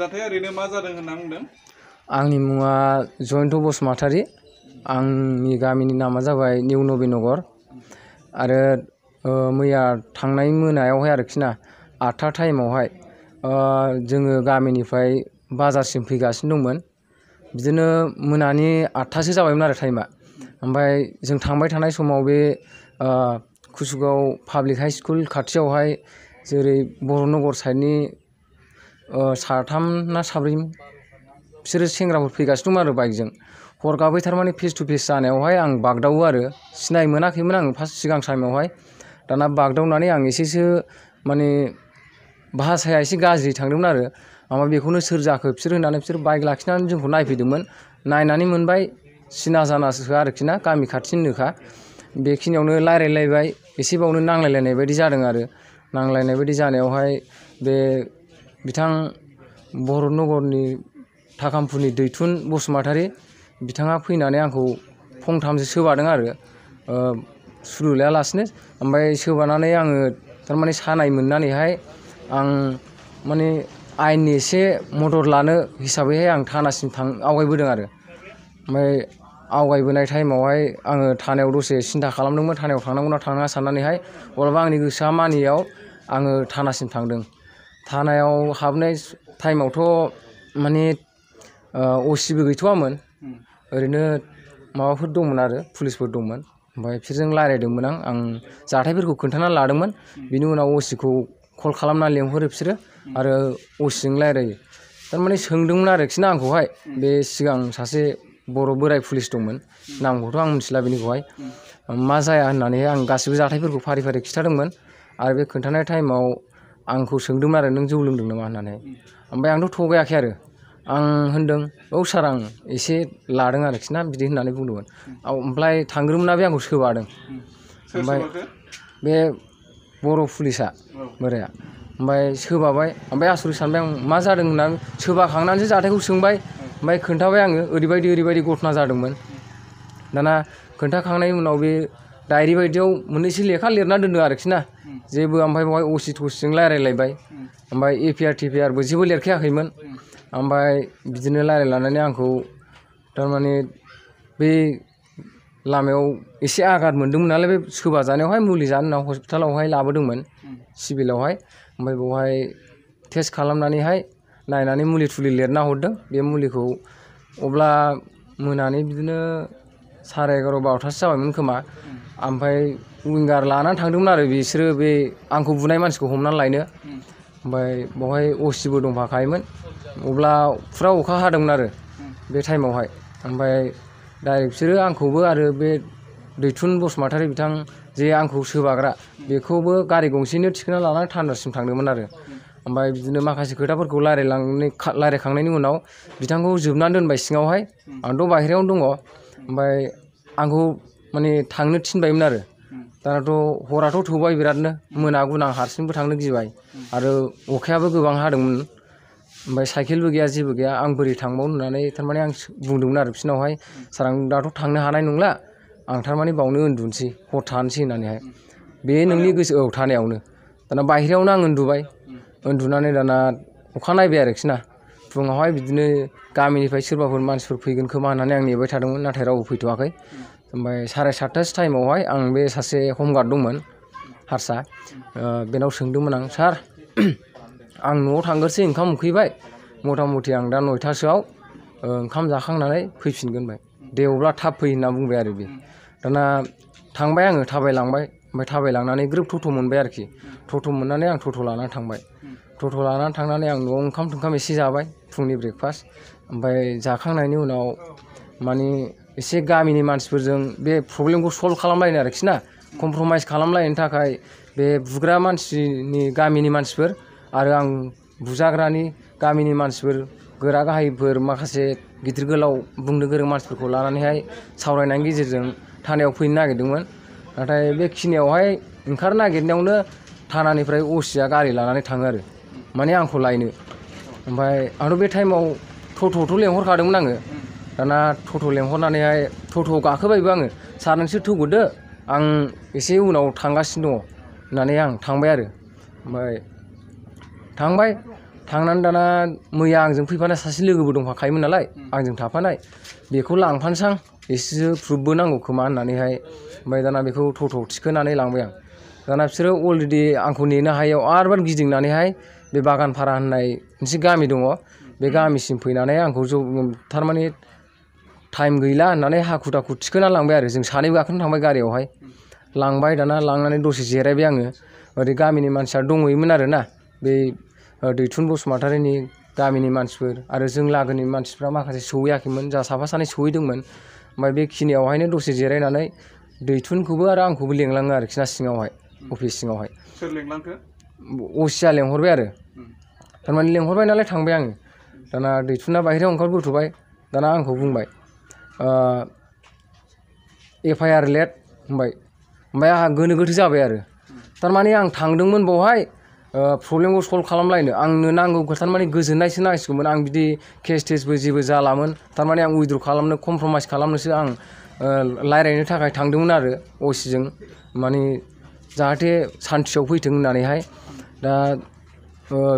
जाथाया ओरैनो मा जादों होनना बुंदों आंनि मुङा जयन्त बसुमतारी आंनि गामिनि नामा जाबाय निउ नबिनगर आरो मैया थांनाय मोनायावहाय आरोखि ना आठथा टाइमावहाय जोङो गामिनिफ्राय बाजारसिम फैगासिनो दंमोन बिदिनो मोनानि आठथासो जाबायमोन आरो टाइमा ओमफ्राय जों थांबाय थानाय समाव बे कुसुगाव पाब्लिक हाइ स्कुल खाथियावहाय जेरै बरनगर साइडनि साथाम ना साब्रै बिसोरो सेंग्राफोर फैगासिनो दंमोन आरो बाइकजों हरखाबै थारमाने फेस टु फेस जानायावहाय आं बागदावो आरो सिनाय मोनाखैमोन आं फार्स्ट सिगां टाइमावहाय दाना बागदावनानै आं एसेसो माने भासाया एसे गाज्रि थांदोंमोन आरो ओमफ्राय बेखौनो सोर जाखो बिसोर होननानै बिसोर बाइक लाखिनानै जोंखौ नायफैदोंमोन नायनानै मोनबाय सिना जानासो आरोखि ना गामि खाथिनिनोखा बेखिनियावनो रायज्लायलायबाय एसेबावनो नांलायलायनाय बायदि जादों आरो नांलायनाय बायदि जानायावहाय बे बिथां बर' नगरनि थाखामफुनि दैथुन बसुमतारी बिथाङा फैनानै आंखौ फंथामसो सोबादों आरो सुलु लायालासिनो ओमफ्राय सोबानानै आङो थारमाने सानाय मोननानैहाय आं माने आयेननि एसे मदद लानो हिसाबैहाय आं थानासिम थां आवगायबोदों आरो ओमफ्राय आवगायबोनाय टाइमावहाय आङो थानायाव दसे सिन्था खालामदोंमोन थानायाव थांनांगौ ना थांनाङा साननानैहाय अब्लाबो आंनि गोसोआ मानियैयाव आङो थानासिम थांदों थानायाव हाबनाय टाइमावथ' माने असिबो गैथ'वामोन ओरैनो माबाफोर दंमोन आरो पुलिसफोर दंमोन ओमफ्राय बिसोरजों रायज्लायदोंमोन आं आं जाथायफोरखौ खोन्थाना लादोंमोन बिनि उनाव असिखौ कल खालामनानै लेंहरो बिसोरो आरो असिजों रायज्लायो थारमाने सोंदोंमोन आरोखि ना आंखौहाय बे सिगां सासे बर' बोराइ पुलिस दंमोन नामखौथ' आं मिथिला बेनिखौहाय मा जाया होननानै आं गासैबो जाथायफोरखौ फारि फारि खिन्थादोंमोन आरो बे खोन्थानाय टाइमाव आंखौ सोंदोंमोन आरो नों जौ लोंदों नामा होननानै ओमफ्राय आंथ' थगायाखै आरो आं होनदों औ सार आं एसे लादों आरोखि ना बिदि होननानै बुंदोंमोन ओमफ्राय थांग्रोमोना बे आंखौ सोबादों ओमफ्राय बे बर' पुलिसा बोराया ओमफ्राय सोबाबाय ओमफ्राय आसरित सानबाय आं मा जादों होननानै सोबाखांनानैसो जाथायखौ सोंबाय ओमफ्राय खोन्थाबाय आङो ओरैबायदि ओरैबायदि घटना जादोंमोन दाना खोन्थाखांनायनि उनाव बे डायरी बायदियाव मोननैसो लेखा लिरना दोनदों आरोखि ना जेबो ओमफ्राय बेवहाय असि थसिजों रायज्लायलायबाय ओमफ्राय एपिआर टिपिआरबो जेबो लिरखायाखैमोन ओमफ्राय बिदिनो रायज्लायलानानै आंखौ थारमाने बे लामायाव एसे आघात मोन्दोंमोन नालाय बे सोबा जानायावहाय मुलि जानो होनना हस्पिटालावहाय लाबोदोंमोन सिभिलावहाय ओमफ्राय बेवहाय टेस्ट खालामनानैहाय नायनानै मुलि थुलि लिरना हरदों बे मुलिखौ अब्ला मोनानि बिदिनो साराय एगार' बार'थासो जाबायमोन खोमा ओमफ्राय उइंगार लानानै थांदोंमोन आरो बिसोरो बे आंखौ बुनाय मानसिखौ हमनानै लायनो ओमफ्राय बेवहाय असिबो दंफाखायोमोन अब्ला फुरा अखा हादोंमोन आरो बे टाइमावहाय ओमफ्राय डाइरेक्ट बिसोरो आंखौबो आरो बे दैथुन बसुमतारी बिथां जे आंखौ सोबाग्रा बेखौबो गारि गंसेनो थिखोना लानानै थान्दासिम थांदोंमोन आरो ओमफ्राय बिदिनो माखासे खोथाफोरखौ रायलायलांनानै रायलायखांनायनि उनाव बिथांखौ जोबनानै दोनबाय सिङावहाय आंथ' बाहेरायावनो दङ ओमफ्राय आंखौ माने थांनो थिनबायमोन आरो दानाथ' हराथ' थौबाय बिरादनो मोना गुना हारसिंबो थांनो गिबाय आरो अखायाबो गोबां हादोंमोन ओमफ्राय साइकेलबो गैया जेबो गैया आं बोरै थांबावनो होननानै थारमाने आं बुंदोंमोन आरो बिसोरनावहाय सार आं दाथ' थांनो हानाय नंला आं थारमाने बावनो उन्दुनोसै हर थानोसै होननानैहाय बे नोंनि गोसो औ थानायावनो दाना बाहेरायावनो आं उन्दुबाय उन्दुनानै दाना अखा नायबाय आरोखि ना फुङावहाय बिदिनो गामिनिफ्राय सोरबाफोर मानसिफोर फैगोन खोमा होननानै आं नेबाय थादोंमोन नाथाय रावबो फैथ'वाखै ओमफ्राय साराय सातथासो टाइमावहाय आं बे सासे हमगार्ड दंमोन हारसा बेनाव सोंदोंमोन आं सार आं न'आव थांग्रोसै ओंखाम उखैबाय मथा मथि आं दा नयथासोआव ओंखाम जाखांनानै फैफिनगोनबाय दे अब्ला थाब फै होनना बुंबाय आरो बे दाना थांबाय आङो थाबायलांबाय ओमफ्राय थाबायलांनानै ग्रोब थथ' मोनबाय आरोखि थथ' मोननानै आं थथ' लानानै थांबाय टोटो लानानै थांनानै आं न'आव ओंखाम थोंखाम एसे जाबाय फुंनि ब्रेकफास्ट ओमफ्राय जाखांनायनि उनाव माने एसे गामिनि मानसिफोरजों बे प्रब्लेमखौ सल्भ खालामलायनो आरोखि ना कमप्रमाइस खालामलायनो थाखाय बे बुग्रा मानसिनि गामिनि मानसिफोर आरो आं बुजाग्रानि गामिनि मानसिफोर गोरा गाहायफोर माखासे गिदिर गोलाव बुंनो गोरों मानसिफोरखौ लानानैहाय सावरायनायनि गेजेरजों थानायाव फैनो नागिरदोंमोन नाथाय बेखिनियावहाय ओंखारनो नागिरनायावनो थानानिफ्राय असिया गारि लानानै थाङो आरो มันยังคนไลน์นี่ยไปอันรู้เวทไทเมาทุ่มทุ่มทุ่มเลี้ยงคนขาดมันนั่งเลยแต่น่าทุ่มทุ่มเลี้ยงคนนั้นเนงทุ่มทุ่มก้าข้นไปบ้างเลยชารนั้นชื่ทุ่มกุดเดออังอีเสียวเราทางก็สิ่งนู้นั่นยังทางไปอะไรไปทางไปทางนั้นแต่น่ามือยางจึงพิพันธ์สัตว์สิ่งเลือกบุตรงผักไข่มันอะไรอังจึงถ้าพันไอเบีกยคุหลังพันชัางอีเสียวฟุบบุนังกุข้นมานนั่นเนงไปแต่น่าเบีกยคุทุ่มทุ่มที่ขึ้นนั่นเองหลังไปอังแต่น่าเสียโอลดีอังคุณน่นให้เอาอาร์บันกิจิงนั่นเนี่ย बे बागानफारा होननाय मोनसे गामि दङ बे गामिसिम फैनानै आंखौ जौ थारमाने टाइम गैला होननानै हाखु दाखु थिखोना लांबाय आरो जों सानैबो गाखोना थांबाय गारियावहाय लांबाय दाना लांनानै दसे जिरायबाय आङो ओरै गामिनि मानसिया दंहैयोमोन आरो ना बे दैथुन बसुमतारिनि गामिनि मानसिफोर आरो जों लागोनि मानसिफ्रा माखासे सौहैयाखैमोन जा साफा सानै सौहैदोंमोन ओमफ्राय बेखिनियावहायनो दसे जिरायनानै दैथुनखौबो आरो आंखौबो लेंलाङो आरोखि ना सिङावहाय अफिस सिङावहाय सोर लेंलांखो असिया लेंहरबाय आरो थारमाने लेंहरबाय नालाय थांबाय आङो दाना दैथुना बाहेरायाव ओंखारबोथ'बाय दाना आंखौ बुंबाय एफ आइ आर लेट होनबाय ओमफ्राय आंहा गोनो गोथो जाबाय आरो थारमाने आं थांदोंमोन बावहाय प्रब्लेमखौ सल्भ खालामलायनो आंनो नांगौखौ थारमाने गोजोननायसो नांसिगौमोन आं बिदि केस टेसबो जेबो जालामोन थारमाने आं उइद्र' खालामनो कम्प्रमाइज खालामनोसो आं रायज्लायनो थाखाय थांदोंमोन आरो असिजों माने जाहाथे सान्तियाव फैथों होननानैहाय दा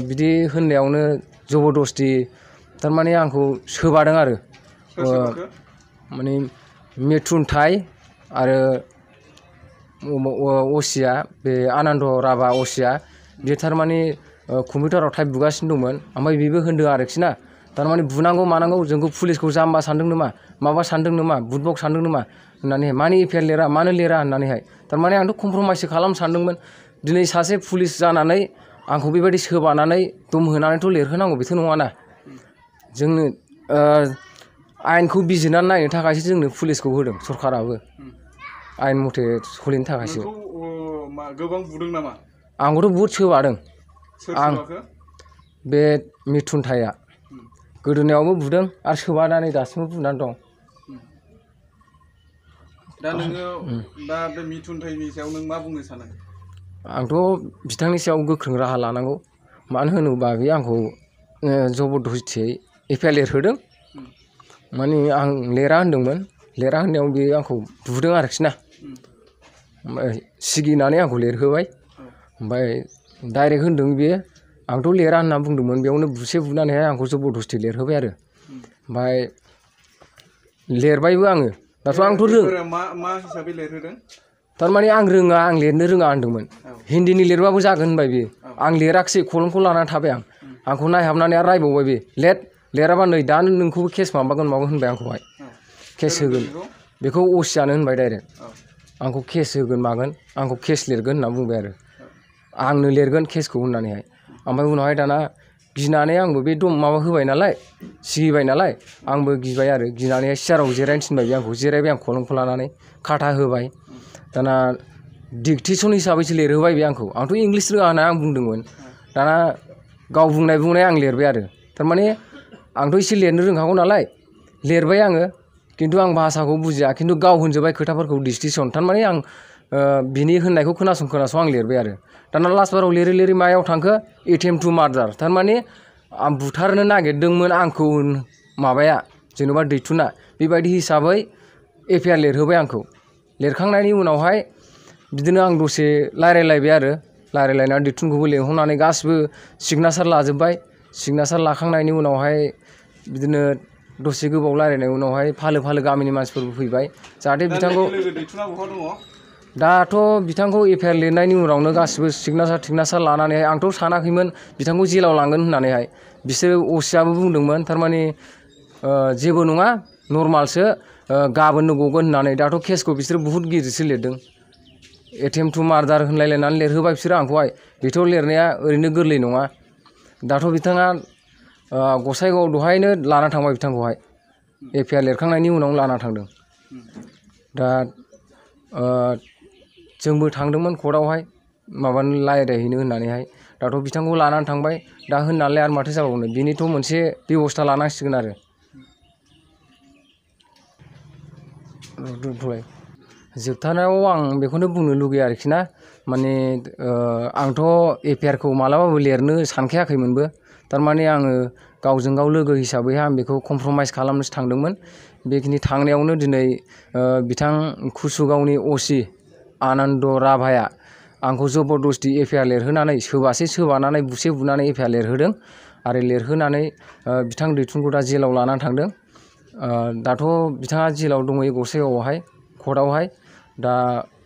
बिदि होननायावनो जबरदस्ति थारमाने आंखौ सोबादों आरो माने मिथुन थाइ आरो असिया बे आनन्द राभा असिया बियो थारमाने कम्पिउटाराव टाइप बुगासिनो दंमोन ओमफ्राय बेबो होनदों आरोखि ना थारमाने बुनांगौ मानांगौ जोंखौ पुलिसखौ जाम्बा सानदों नामा माबा सानदों नामा बुटबक सानदों नामा होननानैहाय मानो एफियार लिरा मानो लिरा होननानैहाय थारमाने आंथ' कम्प्रमाइसो खालामनो सानदोंमोन दिनै सासे पुलिस जानानै आंखौ बेबायदि सोबानानै दुमहोनानैथ' लिरहोनांगौ बेथ' नङाना जोंनो आयेनखौ बिजिरनानै नायनो थाखायसो जोंनो पुलिसखौ होदों सरकाराबो आयेन मथे सलिनो थाखायसो गोबां आंखौथ' बुहुद सोबादों आं बे मिथुनथाया गोदोनायावबो बुदों आरो सोबानानै दासिमबो बुनानै दं दा नोङो दा बे मिथुनथायनि सायाव नों मा बुंनो सानो आंथ' बिथांनि सायाव गोख्रों राहा लानांगौ मानो होनोबा बे आंखौ जबरदस्तियै एफआइआर लिरहोदों माने आं लिरा होनदोंमोन लिरा होननायाव बे आंखौ बुदों आरोखि ना ओमफ्राय सिगिनानै आंखौ लिरहोबाय ओमफ्राय डाइरेक्ट होनदों बियो आंथ' लिरा होनना बुंदोंमोन बेयावनो बुसे बुनानैहाय आंखौ जबरदस्ति लिरहोबाय आरो ओमफ्राय लिरबायबो आङो दाथ' आंथ' मा हिसाबै लिरहोदों थारमाने आं रोङा आं लिरनो रोङा होनदोंमोन हिन्दीनि लिरबाबो जागोन होनबाय बियो आं लिराखिसै खलमखौ लानानै थाबाय आं आंखौ नायहाबनानै आरो रायबावबाय बे लेट लिराबा नै दा नोंखौबो केस माबागोन माबा होनबाय आंखौहाय केस होगोन बेखौ असियानो होनबाय डाइरेक्ट आंखौ केस होगोन मागोन आंखौ केस लिरगोन होनना बुंबाय आरो आंनो लिरगोन केसखौ होननानैहाय ओमफ्राय उनावहाय दाना गिनानै आंबो बे दम माबा होबाय नालाय सिगिबाय नालाय आंबो गिबाय आरो गिनानै सियाराव जिरायनो थिनबाय आंखौ जिरायबाय आं खलमखौ लानानै खाथा होबाय दाना दिगटेसन हिसाब से बे आंखौ आंथ' इंलिस रोङा आं बुंदोंमोन दाना गाव बुंनाय बुंनाय आं लिरबाय आरो थारमाने आंथ' एसे लिरनो नालाय लिरबाय आङो खिन्थु आं भाषाखौ बुजिया खिन्थु गाव होनजोब्बाय को दिगटेसन थारमाने आं बिनि होननायखौ खोनासं खोनासं आं लिरबाय दाना लास्ट बारे लिरै लिरै मायाव थांखो एटेम्प टु मार्डार थारमाने आं बुथारनो नागिरदोंमोन आंखौ माबाया जेन'बा दैथुना बेबायदि हिसाबै एफिआर लिरहोबाय आंखौ लिरखांनायनि उनावहाय बिदिनो आं दसे रायज्लायलायबाय आरो रायज्लायलायनानै दैथुनखौबो लेंहरनानै गासिबो सिगनेसार लाजोब्बाय सिगनेसार लाखांनायनि उनावहाय बिदिनो दसे गोबाव रायज्लायनायनि उनावहाय फालो फालो गामिनि मानसिफोरबो फैबाय जाहाथे बिथांखौ दाथ' बिथांखौ एफआइआर लिरनायनि उनावनो गासिबो सिगनेसार थिगनेसार लानानैहाय आंथ' सानाखैमोन बिथांखौ जेलाव लांगोन होननानैहाय बिसोरो असियाबो बुंदोंमोन थारमाने जेबो नङा नर्मालसो गाबोननो गगोन होननानै दाथ' केसखौ बिसोरो बुहुत गिदिरसो लिरदों एटेम टु मार्डार होनलायलायनानै लिरहोबाय बिसोरो आंखौहाय बेथ' लिरनाया ओरैनो गोरलै नङा दाथ' बिथाङा गसाइगाव दहायनो लाना थांबाय बिथांखौहाय एफआइआर लिरखांनायनि उनाव लाना थांदों दा जोंबो थांदोंमोन कर्टआवहाय माबानो रायज्लायहैनो होननानैहाय दाथ' बिथांखौ लानानै थांबाय दा होननानैलाय माथो जाबावनो बिनिथ' मोनसे बेब'स्था लानांसिगोन आरो दोनथ'बाय जोबथानायाव आं बेखौनो बुंनो लुगैयो आरोखि ना माने आंथ' एफआइआरखौ मालाबाबो लिरनो सानखायाखैमोनबो थारमाने आङो गावजों गाव लोगो हिसाबै आं बेखौ कमप्र'माइज खालामनोसो थांदोंमोन बेखिनि थांनायावनो दिनै बिथां कसुगावनि अ सि आनन्द राभाया आंखौ जबरदस्ति एफआइआर लिरहोनानै सोबासे सोबानानै बुसे बुनानै एफआइआर लिरहोदों आरो लिरहोनानै बिथां दैथुनखौ जेलाव लानानै थांदों दाथ' बिथाङा जेलाव दंहैयो गसाइगावआवहाय कर्टआवहाय दा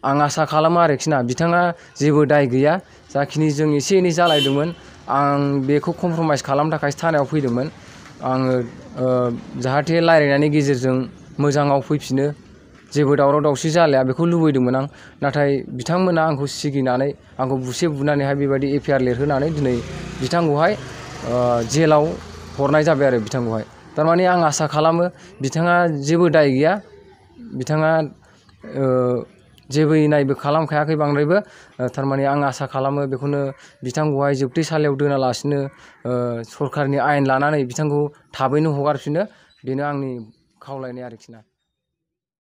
आं आसा खालामा आरोखि बिथाङा जेबो दाय गैया जाखिनि जों एसे एनै जालायदोंमोन आं बेखौ कमप्रमाइस खालामनो थाखायसो थानायाव फैदोंमोन आङो जाहाथे रायज्लायनायनि गेजेरजों मोजाङाव फैफिनो जेबो दावराव दावसि जालाया बेखौ लुबैदोंमोन आं नाथाय बिथांमोना आंखौ सिगिनानै आंखौ बुसे बुनानैहाय बेबायदि एफआइआर लिरहोनानै दिनै बिथांखौहाय जेलाव हरनाय जाबाय आरो बिथांखौहाय थारमाने आं आसा खालामो बिथाङा जेबो दाय गैया बिथाङा जेबो इनायबो खालामखायाखै बांद्रायबो थारमाने आं आसा खालामो बेखौनो बिथांखौहाय जोबथेसालियाव दोनालासिनो सरकारनि आयेन लानानै बिथांखौ थाबैनो हगारफिनो बेनो आंनि खावलायनाय आरोखि ना